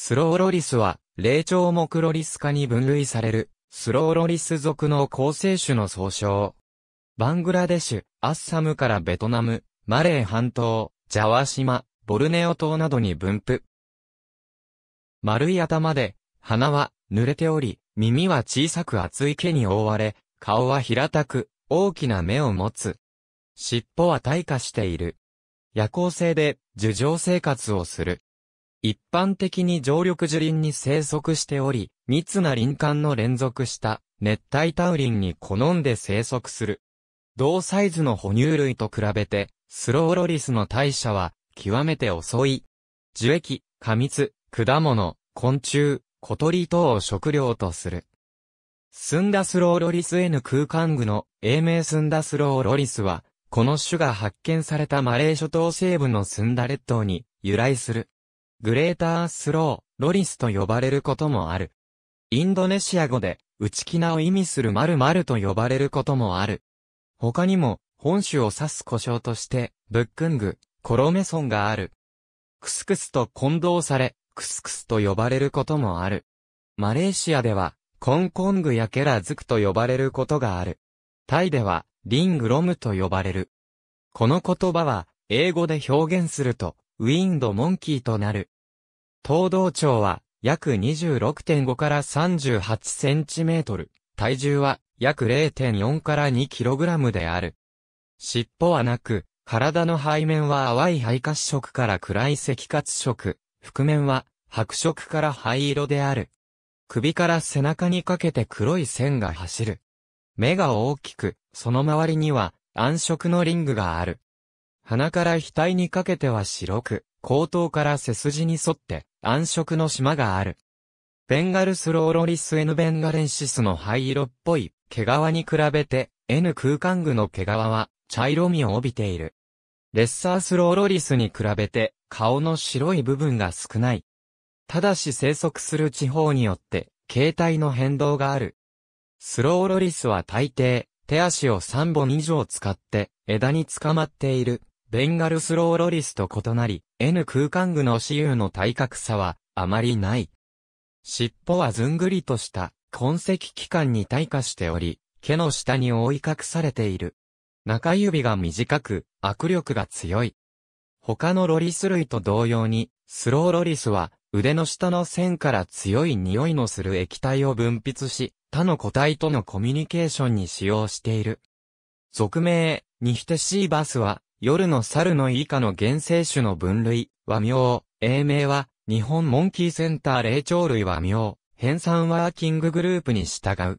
スローロリスは、霊長目ロリス科に分類される、スローロリス属の構成種の総称。バングラデシュ、アッサムからベトナム、マレー半島、ジャワ島、ボルネオ島などに分布。丸い頭で、鼻は濡れており、耳は小さく厚い毛に覆われ、顔は平たく、大きな目を持つ。尻尾は退化している。夜行性で、樹上生活をする。一般的に常緑樹林に生息しており、密な林間の連続した熱帯タウリンに好んで生息する。同サイズの哺乳類と比べて、スローロリスの代謝は極めて遅い。樹液、過密、果物、昆虫、小鳥等を食料とする。スンダスローロリス N 空間具の英名スンダスローロリスは、この種が発見されたマレー諸島西部のスンダ列島に由来する。グレータースロー、ロリスと呼ばれることもある。インドネシア語で、内気なを意味する〇〇と呼ばれることもある。他にも、本種を指す故障として、ブックング、コロメソンがある。クスクスと混同され、クスクスと呼ばれることもある。マレーシアでは、コンコングやケラズクと呼ばれることがある。タイでは、リングロムと呼ばれる。この言葉は、英語で表現すると、ウィンドモンキーとなる。東道長は約26.5から38センチメートル、体重は約0.4から2キログラムである。尻尾はなく、体の背面は淡い肺褐色から暗い赤褐色、覆面は白色から灰色である。首から背中にかけて黒い線が走る。目が大きく、その周りには暗色のリングがある。鼻から額にかけては白く、後頭から背筋に沿って暗色の島がある。ベンガルスローロリス N ベンガレンシスの灰色っぽい毛皮に比べて N 空間具の毛皮は茶色みを帯びている。レッサースローロリスに比べて顔の白い部分が少ない。ただし生息する地方によって形態の変動がある。スローロリスは大抵手足を3本以上使って枝につかまっている。ベンガルスローロリスと異なり、N 空間具の私有の体格差はあまりない。尻尾はずんぐりとした痕跡器官に退化しており、毛の下に覆い隠されている。中指が短く、握力が強い。他のロリス類と同様に、スローロリスは腕の下の線から強い匂いのする液体を分泌し、他の個体とのコミュニケーションに使用している。俗名、ニヒテシーバスは、夜の猿の以下の原生種の分類、和名、英名は、日本モンキーセンター霊長類和名、編纂ワーキンググループに従う。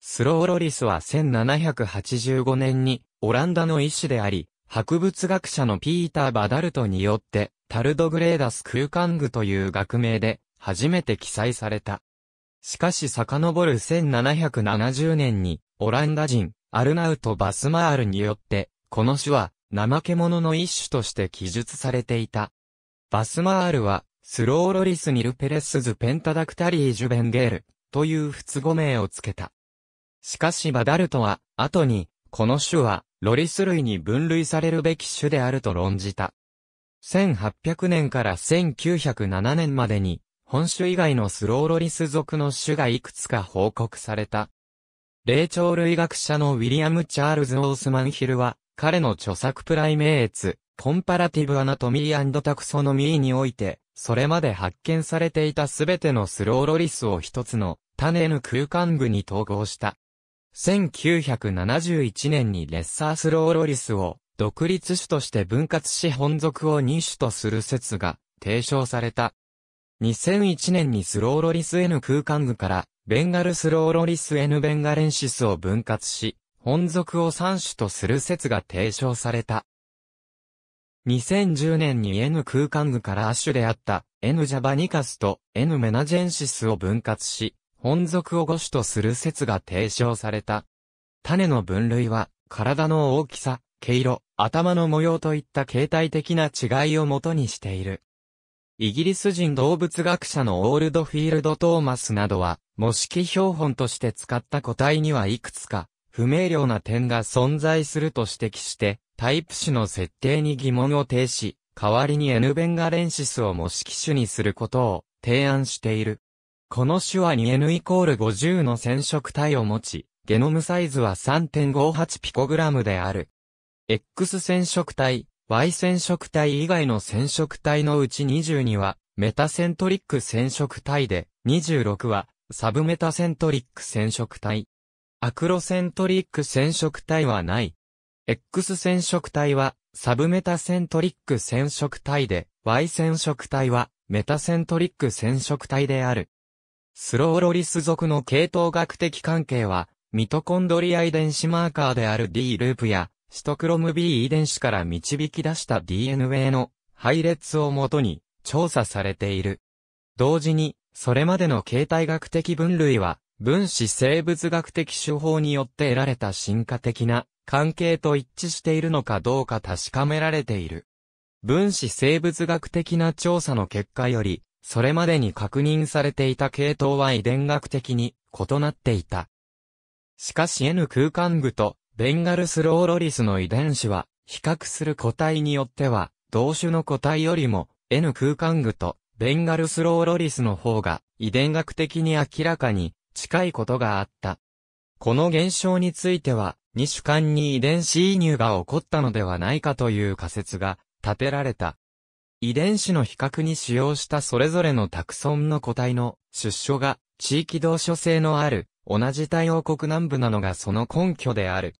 スローロリスは1785年に、オランダの医師であり、博物学者のピーター・バダルトによって、タルドグレーダス空間具という学名で、初めて記載された。しかし遡る1770年に、オランダ人、アルナウト・バスマールによって、この種は、怠け者の一種として記述されていた。バスマールは、スローロリスニルペレスズペンタダクタリージュベンゲール、という仏語名をつけた。しかしバダルトは、後に、この種は、ロリス類に分類されるべき種であると論じた。1800年から1907年までに、本種以外のスローロリス属の種がいくつか報告された。霊長類学者のウィリアム・チャールズ・オースマンヒルは、彼の著作プライメーツ、コンパラティブアナトミータクソノミーにおいて、それまで発見されていたすべてのスローロリスを一つの種ぬ空間部に統合した。1971年にレッサースローロリスを独立種として分割し本属を2種とする説が提唱された。2001年にスローロリス N 空間具からベンガルスローロリス N ベンガレンシスを分割し、本属を三種とする説が提唱された。2010年に N 空間具から亜種であった N ジャバニカスと N メナジェンシスを分割し、本属を五種とする説が提唱された。種の分類は、体の大きさ、毛色、頭の模様といった形態的な違いをもとにしている。イギリス人動物学者のオールドフィールド・トーマスなどは、模式標本として使った個体にはいくつか、不明瞭な点が存在すると指摘して、タイプ種の設定に疑問を呈し、代わりに N ベンガレンシスを模式種にすることを提案している。この種は 2N イコール50の染色体を持ち、ゲノムサイズは3.58ピコグラムである。X 染色体、Y 染色体以外の染色体のうち22はメタセントリック染色体で、26はサブメタセントリック染色体。アクロセントリック染色体はない。X 染色体はサブメタセントリック染色体で、Y 染色体はメタセントリック染色体である。スローロリス属の系統学的関係は、ミトコンドリア遺伝子マーカーである D ループや、シトクロム B 遺伝子から導き出した DNA の配列をもとに調査されている。同時に、それまでの形態学的分類は、分子生物学的手法によって得られた進化的な関係と一致しているのかどうか確かめられている。分子生物学的な調査の結果より、それまでに確認されていた系統は遺伝学的に異なっていた。しかし N 空間具とベンガルスローロリスの遺伝子は、比較する個体によっては、同種の個体よりも N 空間具とベンガルスローロリスの方が遺伝学的に明らかに近いことがあった。この現象については、二種間に遺伝子移入が起こったのではないかという仮説が立てられた。遺伝子の比較に使用したそれぞれのタクソンの個体の出所が地域同所性のある同じ太陽国南部なのがその根拠である。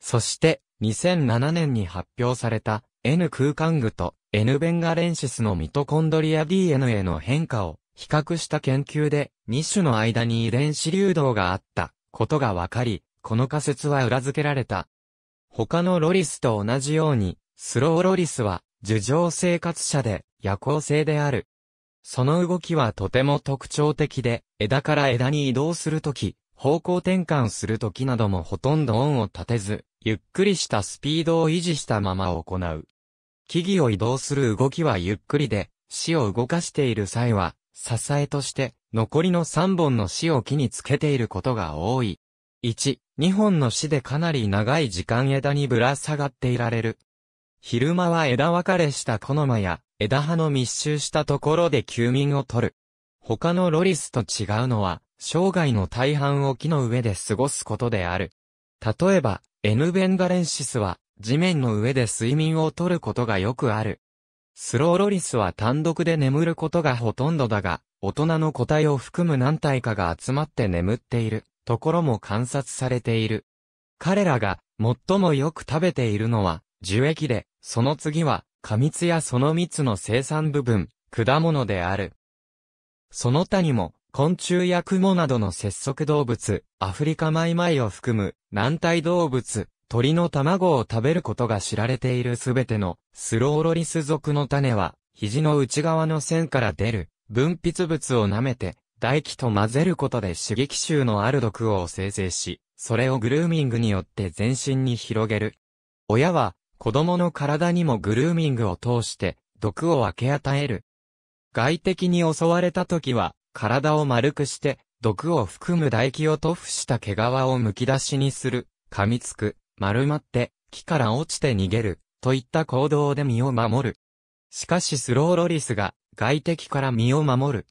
そして2007年に発表された N 空間具と N ベンガレンシスのミトコンドリア DNA の変化を比較した研究で、2種の間に遺伝子流動があったことが分かり、この仮説は裏付けられた。他のロリスと同じように、スローロリスは、樹上生活者で、夜行性である。その動きはとても特徴的で、枝から枝に移動するとき、方向転換するときなどもほとんど音を立てず、ゆっくりしたスピードを維持したまま行う。木々を移動する動きはゆっくりで、死を動かしている際は、支えとして、残りの3本の死を木につけていることが多い。1、2本の死でかなり長い時間枝にぶら下がっていられる。昼間は枝分かれした木の間や、枝葉の密集したところで休眠をとる。他のロリスと違うのは、生涯の大半を木の上で過ごすことである。例えば、エヌベンガレンシスは、地面の上で睡眠をとることがよくある。スローロリスは単独で眠ることがほとんどだが、大人の個体を含む何体かが集まって眠っているところも観察されている。彼らが最もよく食べているのは樹液で、その次は過密やその蜜の生産部分、果物である。その他にも昆虫やクモなどの節足動物、アフリカマイマイを含む軟体動物、鳥の卵を食べることが知られているすべてのスローロリス属の種は、肘の内側の線から出る分泌物を舐めて、唾液と混ぜることで刺激臭のある毒を生成し、それをグルーミングによって全身に広げる。親は子供の体にもグルーミングを通して毒を分け与える。外敵に襲われた時は体を丸くして毒を含む唾液を塗布した毛皮を剥き出しにする、噛みつく、丸まって、木から落ちて逃げる、といった行動で身を守る。しかしスローロリスが、外敵から身を守る、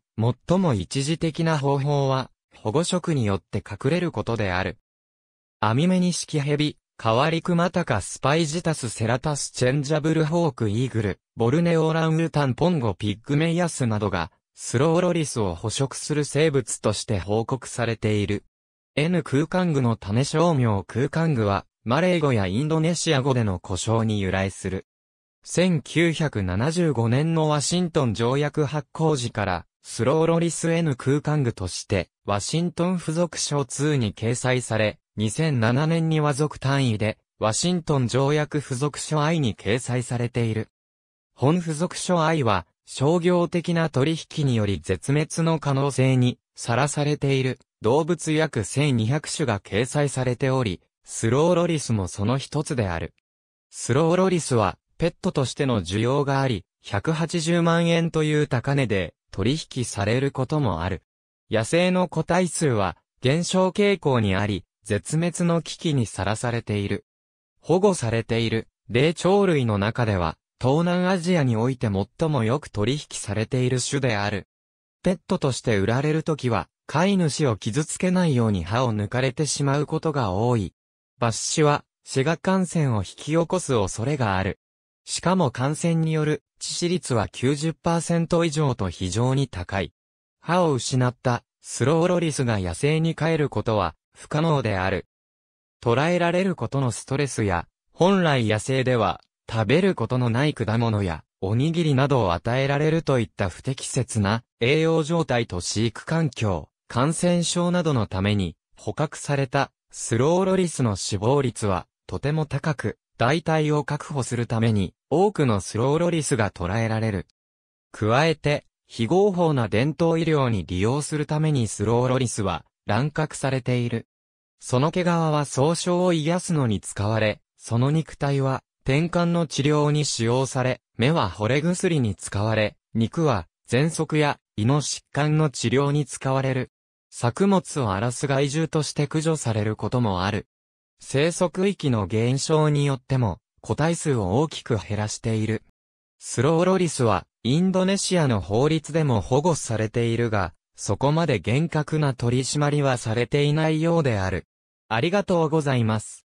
最も一時的な方法は、保護色によって隠れることである。アミメニシキヘビ、カワリクマタカスパイジタスセラタスチェンジャブルホークイーグル、ボルネオランウータンポンゴピッグメイアスなどが、スローロリスを捕食する生物として報告されている。N 空間具の種商名空間具は、マレー語やインドネシア語での呼称に由来する。1975年のワシントン条約発行時から、スローロリス N 空間具として、ワシントン付属書2に掲載され、2007年に和属単位で、ワシントン条約付属書 I に掲載されている。本付属書 I は、商業的な取引により絶滅の可能性にさらされている動物約1200種が掲載されており、スローロリスもその一つである。スローロリスは、ペットとしての需要があり、180万円という高値で取引されることもある。野生の個体数は減少傾向にあり、絶滅の危機にさらされている。保護されている霊長類の中では、東南アジアにおいて最もよく取引されている種である。ペットとして売られるときは、飼い主を傷つけないように歯を抜かれてしまうことが多い。抜歯は、セが感染を引き起こす恐れがある。しかも感染による致死率は90%以上と非常に高い。歯を失ったスローロリスが野生に帰ることは不可能である。捕らえられることのストレスや、本来野生では食べることのない果物やおにぎりなどを与えられるといった不適切な栄養状態と飼育環境、感染症などのために捕獲されたスローロリスの死亡率はとても高く、代替を確保するために多くのスローロリスが捉えられる。加えて、非合法な伝統医療に利用するためにスローロリスは乱獲されている。その毛皮は総傷を癒すのに使われ、その肉体は転換の治療に使用され、目は惚れ薬に使われ、肉は喘息や胃の疾患の治療に使われる。作物を荒らす害獣として駆除されることもある。生息域の減少によっても、個体数を大きく減らしている。スローロリスは、インドネシアの法律でも保護されているが、そこまで厳格な取り締まりはされていないようである。ありがとうございます。